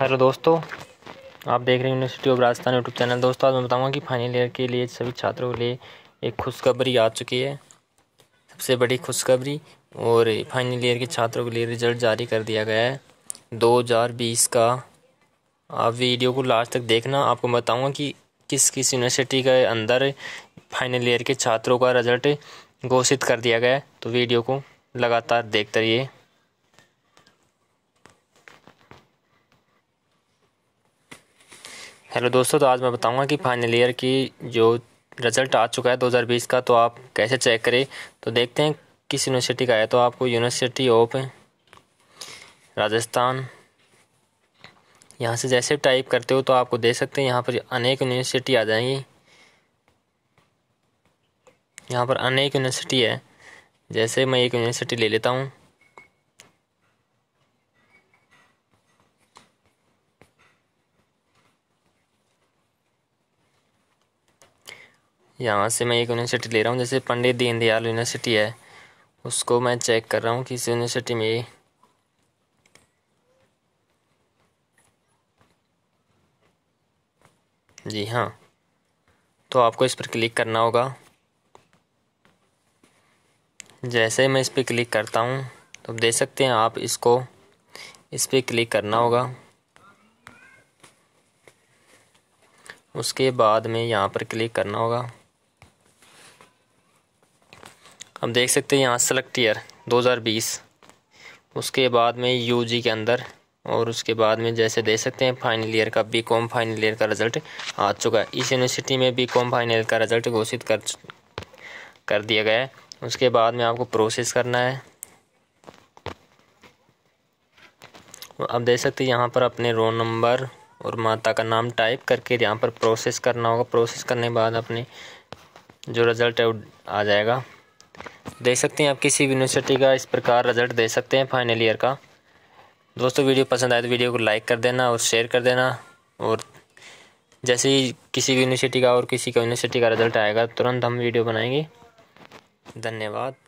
hello दोस्तों आप देख रहे हैं university of Rajasthan YouTube channel दोस्तों आज मैं बताऊंगा कि फाइनल ईयर के लिए सभी छात्रों के लिए एक खुशखबरी आ चुकी है सबसे बड़ी खुशखबरी और फाइनल ईयर के छात्रों के लिए रिजल्ट जारी कर दिया गया है 2020 का आप वीडियो को लास्ट तक देखना आपको बताऊँगा कि किस किस यूनिवर्सिटी के अंदर फाइनल ईयर के छात्रों का रिजल्ट घोषित कर दिया गया है तो वीडियो को लगातार देखते रहिए हेलो दोस्तों तो आज मैं बताऊंगा कि फाइनल ईयर की जो रिज़ल्ट आ चुका है 2020 का तो आप कैसे चेक करें तो देखते हैं किस यूनिवर्सिटी का है तो आपको यूनिवर्सिटी ऑफ राजस्थान यहाँ से जैसे टाइप करते हो तो आपको देख सकते हैं यहाँ पर अनेक यूनिवर्सिटी आ जाएंगी यहाँ पर अनेक यूनिवर्सिटी है जैसे मैं एक यूनिवर्सिटी ले लेता हूँ यहाँ से मैं एक यूनिवर्सिटी ले रहा हूँ जैसे पंडित दीनदयाल यूनिवर्सिटी है उसको मैं चेक कर रहा हूँ कि इस यूनिवर्सिटी में जी हाँ तो आपको इस पर क्लिक करना होगा जैसे मैं इस पर क्लिक करता हूँ तो देख सकते हैं आप इसको इस पर क्लिक करना होगा उसके बाद में यहाँ पर क्लिक करना होगा हम देख सकते हैं यहाँ सेलेक्ट ईयर 2020 उसके बाद में यूजी के अंदर और उसके बाद में जैसे देख सकते हैं फाइनल ईयर का बी कॉम फाइनल ईयर का रिज़ल्ट आ चुका है इस यूनिवर्सिटी में बी कॉम फाइनल ईयर का रिज़ल्ट घोषित कर कर दिया गया है उसके बाद में आपको प्रोसेस करना है आप देख सकते हैं यहाँ पर अपने रोल नंबर और माता का नाम टाइप करके यहाँ पर प्रोसेस करना होगा प्रोसेस करने के बाद अपने जो रिज़ल्ट है वो आ जाएगा देख सकते हैं आप किसी भी यूनिवर्सिटी का इस प्रकार रिजल्ट दे सकते हैं फाइनल ईयर का दोस्तों वीडियो पसंद आए तो वीडियो को लाइक कर देना और शेयर कर देना और जैसे ही किसी भी यूनिवर्सिटी का और किसी का यूनिवर्सिटी का रिजल्ट आएगा तुरंत हम वीडियो बनाएंगे धन्यवाद